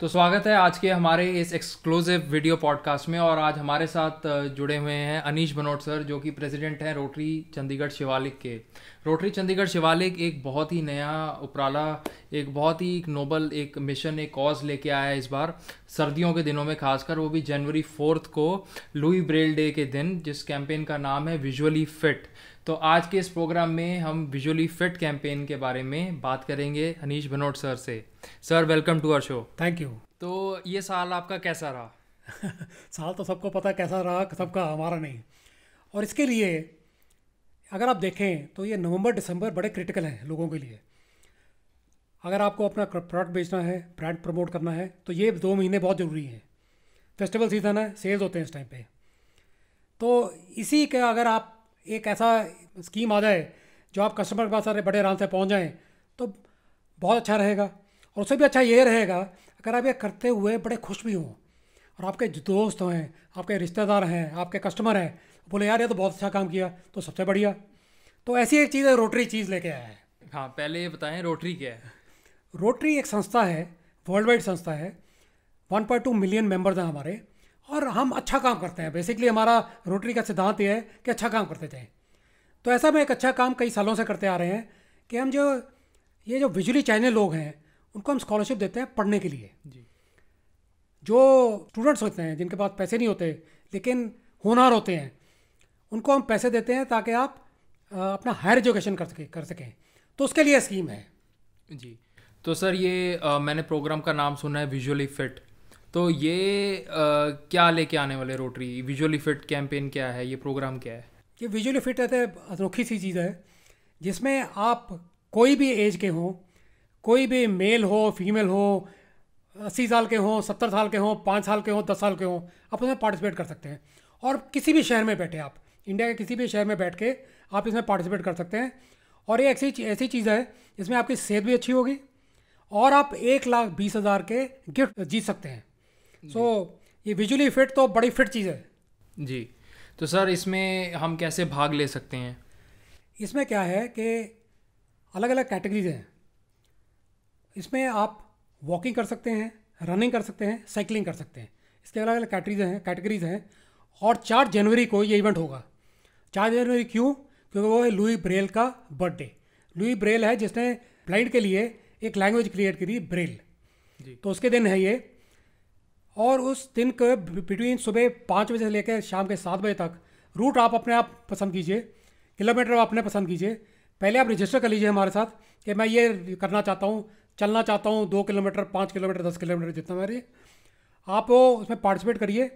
तो स्वागत है आज के हमारे इस एक्सक्लूसिव वीडियो पॉडकास्ट में और आज हमारे साथ जुड़े हुए हैं अनीश बनोट सर जो कि प्रेसिडेंट हैं रोटरी चंडीगढ़ शिवालिक के रोटरी चंडीगढ़ शिवालिक एक बहुत ही नया उपराला एक बहुत ही नोबल एक मिशन एक कॉज लेके आया है इस बार सर्दियों के दिनों में खासकर वो भी जनवरी फोर्थ को लुई ब्रेल डे के दिन जिस कैंपेन का नाम है विजुअली फिट तो आज के इस प्रोग्राम में हम विजुअली फिट कैंपेन के बारे में बात करेंगे अनीश भनोट सर से sir welcome to our show thank you तो ये साल आपका कैसा रहा साल तो सबको पता कैसा रहा सबका हमारा नहीं और इसके लिए अगर आप देखें तो ये नवंबर दिसंबर बड़े क्रिटिकल हैं लोगों के लिए अगर आपको अपना प्रोडक्ट बेचना है ब्रांड प्रमोट करना है तो ये दो महीने बहुत ज़रूरी हैं फेस्टिवल सीज़न है सेल्स होते हैं इस टाइम पे तो इसी का अगर आप एक ऐसा स्कीम आ जाए जो आप कस्टमर के पास सारे बड़े आराम से पहुँच जाएँ तो बहुत अच्छा रहेगा और उससे भी अच्छा ये रहेगा अगर आप ये करते हुए बड़े खुश भी हों और आपके दोस्त हैं आपके रिश्तेदार हैं आपके कस्टमर हैं बोले यार ये तो बहुत अच्छा काम किया तो सबसे बढ़िया तो ऐसी एक चीज़ है रोटरी चीज़ लेके आया है हाँ पहले ये बताएं रोटरी क्या है रोटरी एक संस्था है वर्ल्ड वाइड संस्था है 1.2 मिलियन मेंबर्स हैं हमारे और हम अच्छा काम करते हैं बेसिकली हमारा रोटरी का सिद्धांत यह है कि अच्छा काम करते जाएँ तो ऐसा में एक अच्छा काम कई सालों से करते आ रहे हैं कि हम जो ये जो विजुअली चैनल लोग हैं उनको हम स्कॉलरशिप देते हैं पढ़ने के लिए जी जो स्टूडेंट्स होते हैं जिनके पास पैसे नहीं होते लेकिन होनहार होते हैं उनको हम पैसे देते हैं ताकि आप अपना हायर एजुकेशन कर सके कर सकें तो उसके लिए स्कीम है जी तो सर ये आ, मैंने प्रोग्राम का नाम सुना है विजुअली फिट तो ये आ, क्या लेके आने वाले रोटरी विजुअली फिट कैंपेन क्या है ये प्रोग्राम क्या है ये विजुअली फिट रहते अनोखी सी चीज़ है जिसमें आप कोई भी एज के हों कोई भी मेल हो फीमेल हो अस्सी साल के हों सत्तर साल के हों पाँच साल के हों दस साल के हों आप उसमें पार्टिसिपेट कर सकते हैं और किसी भी शहर में बैठे आप इंडिया के किसी भी शहर में बैठ के आप इसमें पार्टिसिपेट कर सकते हैं और ये ऐसी ऐसी चीज़ है जिसमें आपकी सेहत भी अच्छी होगी और आप एक लाख बीस हज़ार के गिफ्ट जीत सकते हैं सो so, ये विजुअली फिट तो बड़ी फिट चीज़ है जी तो सर इसमें हम कैसे भाग ले सकते हैं इसमें क्या है कि अलग अलग कैटेगरीज हैं इसमें आप वॉकिंग कर सकते हैं रनिंग कर सकते हैं साइकिलिंग कर सकते हैं इसके अलग अलग कैटेगरीज हैं कैटेगरीज हैं और चार जनवरी को ये इवेंट होगा चार जनवरी क्यों क्योंकि वो है लुई ब्रेल का बर्थडे लुई ब्रेल है जिसने ब्लाइंड के लिए एक लैंग्वेज क्रिएट करी ब्रेल जी तो उसके दिन है ये और उस दिन के बिटवीन सुबह पाँच बजे से लेकर शाम के सात बजे तक रूट आप अपने आप पसंद कीजिए किलोमीटर आप अपने पसंद कीजिए पहले आप रजिस्टर कर लीजिए हमारे साथ कि मैं ये करना चाहता हूँ चलना चाहता हूँ दो किलोमीटर पाँच किलोमीटर दस किलोमीटर जितना मेरे आप उसमें पार्टिसिपेट करिए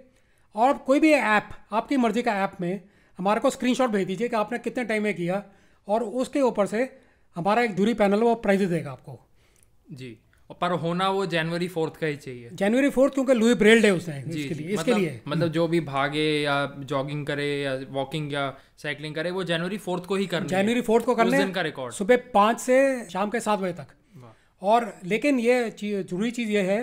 और कोई भी ऐप आपकी मर्ज़ी का ऐप में हमारे को स्क्रीनशॉट भेज दीजिए कि आपने कितने टाइम में किया और उसके ऊपर से हमारा एक दूरी पैनल वो प्राइज देगा आपको जी पर होना वो जनवरी फोर्थ का ही चाहिए जनवरी फोर्थ क्योंकि लुई ब्रेल डे उसने जी, इसके लिए इसके मतलब, लिए मतलब हम्म। जो भी भागे या जॉगिंग करे या वॉकिंग या साइकिलिंग करे वो जनवरी फोर्थ को ही करना जनवरी फोर्थ को करना दिन का रिकॉर्ड सुबह पाँच से शाम के सात बजे तक और लेकिन ये जरूरी चीज़ ये है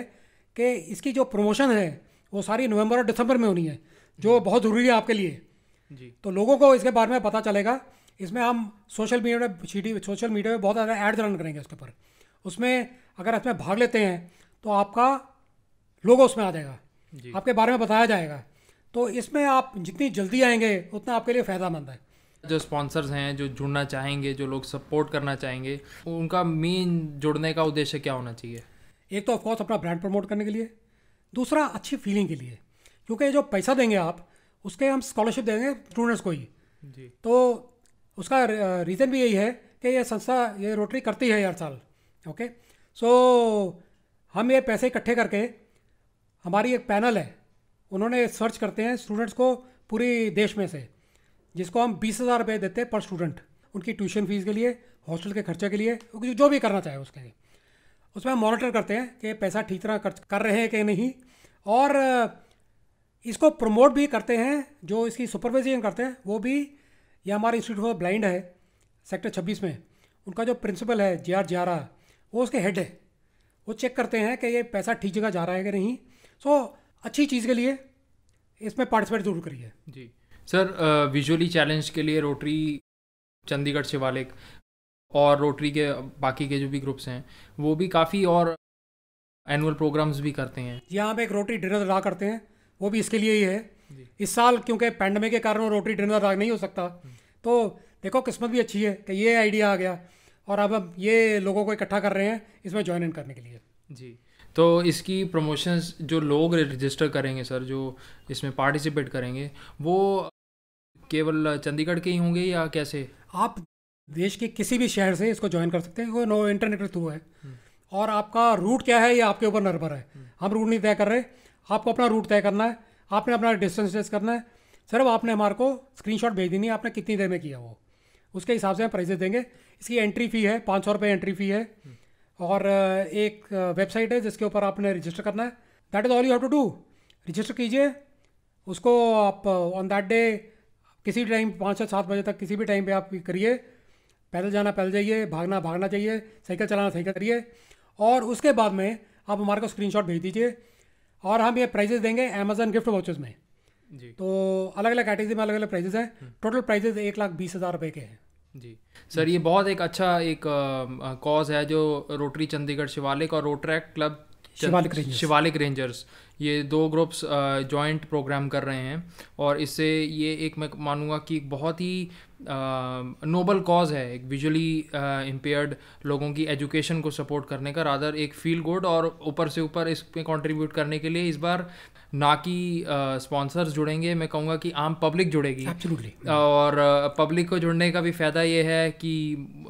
कि इसकी जो प्रमोशन है वो सारी नवंबर और दिसंबर में होनी है जो हम्म। बहुत ज़रूरी है आपके लिए जी तो लोगों को इसके बारे में पता चलेगा इसमें हम सोशल मीडिया पर सोशल मीडिया में बहुत ज़्यादा एड्स रन करेंगे उसके ऊपर उसमें अगर इसमें भाग लेते हैं तो आपका लोगो उसमें आ जाएगा आपके बारे में बताया जाएगा तो इसमें आप जितनी जल्दी आएंगे उतना आपके लिए मंद है जो स्पॉन्सर्स हैं जो जुड़ना चाहेंगे जो लोग सपोर्ट करना चाहेंगे उनका मेन जुड़ने का उद्देश्य क्या होना चाहिए एक तो ऑफकोर्स अपना ब्रांड प्रमोट करने के लिए दूसरा अच्छी फीलिंग के लिए क्योंकि जो पैसा देंगे आप उसके हम स्कॉलरशिप देंगे स्टूडेंट्स को ही जी तो उसका रीज़न uh, भी यही है कि ये संस्था ये रोटरी करती है हर साल ओके सो हम ये पैसे इकट्ठे करके हमारी एक पैनल है उन्होंने सर्च करते हैं स्टूडेंट्स को पूरे देश में से जिसको हम बीस हज़ार रुपये देते हैं पर स्टूडेंट उनकी ट्यूशन फीस के लिए हॉस्टल के खर्चे के लिए जो भी करना चाहे उसके लिए उसमें हम मॉनिटर करते हैं कि पैसा ठीक तरह खर्च कर रहे हैं कि नहीं और इसको प्रमोट भी करते हैं जो इसकी सुपरविजन करते हैं वो भी ये हमारे इंस्टीट्यूट ऑफ ब्लाइंड है सेक्टर 26 में उनका जो प्रिंसिपल है जे आर जियारा वो उसके हेड है वो चेक करते हैं कि ये पैसा ठीक जगह जा रहा है कि नहीं सो so, अच्छी चीज़ के लिए इसमें पार्टिसिपेट जरूर करिए जी सर विजुअली चैलेंज के लिए रोटरी चंडीगढ़ शिवालिक और रोटरी के बाकी के जो भी ग्रुप्स हैं वो भी काफ़ी और एनुअल प्रोग्राम्स भी करते हैं यहाँ हाँ एक रोटरी डिनर अदा करते हैं वो भी इसके लिए ही है इस साल क्योंकि पैंडमिक के कारण रोटरी डिनर अदा नहीं हो सकता हम्म। तो देखो किस्मत भी अच्छी है कि ये आइडिया आ गया और अब हम ये लोगों को इकट्ठा कर रहे हैं इसमें ज्वाइन इन करने के लिए जी तो इसकी प्रमोशंस जो लोग रजिस्टर करेंगे सर जो इसमें पार्टिसिपेट करेंगे वो केवल चंडीगढ़ के ही होंगे या कैसे आप देश के किसी भी शहर से इसको ज्वाइन कर सकते हैं नो इंटरनेट के थ्रू है हम्म। और आपका रूट क्या है ये आपके ऊपर निर्भर है हम्म। हम रूट नहीं तय कर रहे आपको अपना रूट तय करना है आपने अपना डिस्टेंस टेस्ट करना है सिर्फ आपने हमारे को स्क्रीनशॉट भेज देनी है आपने कितनी देर में किया वो उसके हिसाब से हम प्राइजेस देंगे इसकी एंट्री फ़ी है पाँच सौ रुपये एंट्री फ़ी है और एक वेबसाइट है जिसके ऊपर आपने रजिस्टर करना है that is all you have to do register कीजिए उसको आप ऑन दैट डे किसी भी टाइम पाँच से सात बजे तक किसी भी टाइम पे आप करिए पैदल जाना पैदल जाइए भागना भागना चाहिए साइकिल चलाना साइकिल करिए और उसके बाद में आप हमारे को स्क्रीन भेज दीजिए और हम ये प्राइजेज़ देंगे अमेजन गिफ्ट वॉचेज़ में जी तो अलग अलग कैटेगरी में अलग अलग प्राइजेज़ हैं टोटल हम्म। प्राइजेज़ एक लाख बीस हज़ार रुपये के हैं जी सर ये बहुत एक अच्छा एक कॉज है जो रोटरी चंडीगढ़ शिवालिक और रोट्रैक क्लब शिवालिक रेंजर्स ये दो ग्रुप्स जॉइंट प्रोग्राम कर रहे हैं और इससे ये एक मैं मानूंगा कि बहुत ही नोबल कॉज है एक विजुअली इम्पेयर्ड लोगों की एजुकेशन को सपोर्ट करने का रादर एक फील गुड और ऊपर से ऊपर इस पर कंट्रीब्यूट करने के लिए इस बार ना कि स्पॉन्सर्स uh, जुड़ेंगे मैं कहूँगा कि आम पब्लिक जुड़ेगी Absolutely. और पब्लिक uh, को जुड़ने का भी फ़ायदा ये है कि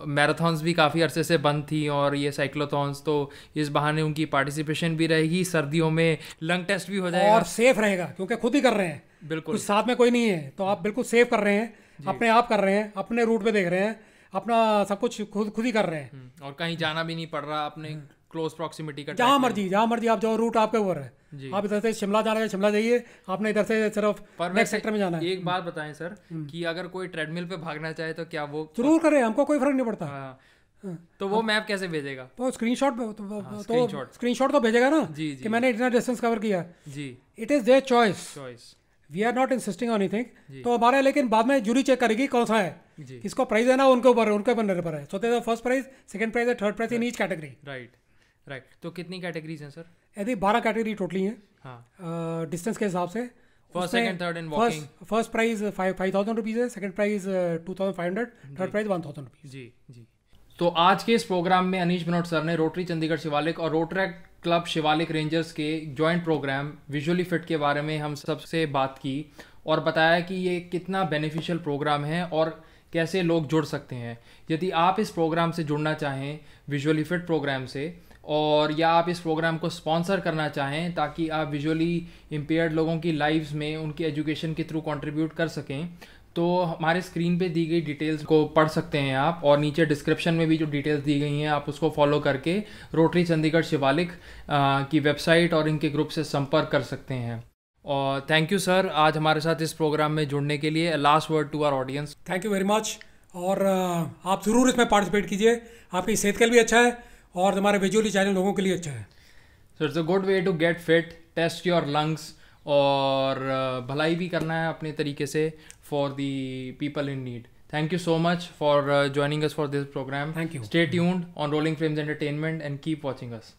मैराथन्स भी काफ़ी अरसे से बंद थी और ये साइक्लोथॉन्स तो इस बहाने उनकी पार्टिसिपेशन भी रहेगी सर्दियों में ड्रंक टेस्ट भी हो जाएगा और सेफ रहेगा क्योंकि खुद ही कर रहे हैं बिल्कुल कुछ साथ में कोई नहीं है तो आप बिल्कुल सेफ कर रहे हैं अपने आप कर रहे हैं अपने रूट पे देख रहे हैं अपना सब कुछ खुद खुद ही कर रहे हैं हम्म, और कहीं जाना भी नहीं पड़ रहा अपने क्लोज हम्म। प्रॉक्सिमिटी का जहाँ मर्जी जहाँ मर्जी आप जो रूट आपके ऊपर है आप इधर से शिमला जाना है शिमला जाइए आपने इधर से सिर्फ नेक्स्ट सेक्टर में जाना है एक बात बताएं सर हम्म। कि अगर कोई ट्रेडमिल पे भागना चाहे तो क्या वो जरूर करें हमको कोई फर्क नहीं पड़ता हाँ, हाँ। तो वो मैप कैसे भेजेगा तो स्क्रीनशॉट तो स्क्रीनशॉट हाँ, तो, तो भेजेगा ना जी कि मैंने इतना डिस्टेंस कवर किया जी it is their choice choice we are not insisting on anything तो हमारा लेकिन बाद में जूरी चेक करेगी कौन सा है किसको प्राइज है ना उनके ऊपर उनके ऊपर निर्भर है so they first prize second prize third prize in each category right right तो कितनी कैटेगरीज हैं सर यदि बारह कैटेगरी टोटली हैं डिस्टेंस हाँ। के हिसाब से first second third and walking first prize five five thousand rupees है second prize two thousand five hundred third prize one thousand rupees जी जी तो आज के इस प्रोग्राम में अनीश बनोट सर ने रोटरी चंडीगढ़ शिवालिक और रोटरैक क्लब शिवालिक रेंजर्स के जॉइंट प्रोग्राम विजुअली फिट के बारे में हम सबसे बात की और बताया कि ये कितना बेनिफिशियल प्रोग्राम है और कैसे लोग जुड़ सकते हैं यदि आप इस प्रोग्राम से जुड़ना चाहें विजुअली फिट प्रोग्राम से और या आप इस प्रोग्राम को स्पॉन्सर करना चाहें ताकि आप विजुअली इम्पेयर्ड लोगों की लाइफ्स में उनकी एजुकेशन के थ्रू कंट्रीब्यूट कर सकें तो हमारे स्क्रीन पे दी गई डिटेल्स को पढ़ सकते हैं आप और नीचे डिस्क्रिप्शन में भी जो डिटेल्स दी गई हैं आप उसको फॉलो करके रोटरी चंडीगढ़ शिवालिक की वेबसाइट और इनके ग्रुप से संपर्क कर सकते हैं और थैंक यू सर आज हमारे साथ इस प्रोग्राम में जुड़ने के लिए last word to our audience thank you very much और आप ज़रूर इसमें पार्टिसिपेट कीजिए आपकी सेहत के लिए अच्छा है और हमारे विजुअली चैनल लोगों के लिए अच्छा है so it's a good way to get fit test your lungs और भलाई भी करना है अपने तरीके से for the people in need. Thank you so much for uh, joining us for this program. Thank you. Stay tuned on Rolling Frames Entertainment and keep watching us.